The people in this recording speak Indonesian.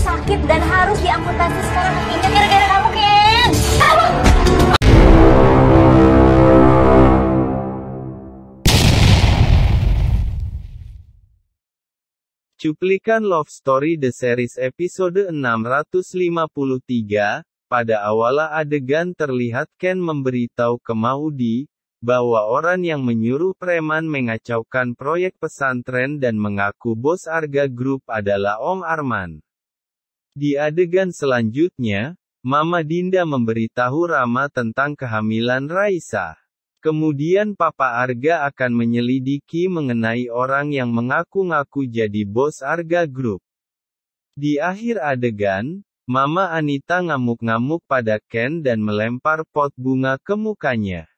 sakit dan harus diamputasi sekarang ini gara-gara kamu, Ken. Kamu! Cuplikan Love Story The Series episode 653, pada awal adegan terlihat Ken memberitahu ke Maudi, bahwa orang yang menyuruh preman mengacaukan proyek pesantren dan mengaku bos Arga Group adalah Om Arman. Di adegan selanjutnya, Mama Dinda memberitahu Rama tentang kehamilan Raisa. Kemudian Papa Arga akan menyelidiki mengenai orang yang mengaku-ngaku jadi bos Arga Group. Di akhir adegan, Mama Anita ngamuk-ngamuk pada Ken dan melempar pot bunga ke mukanya.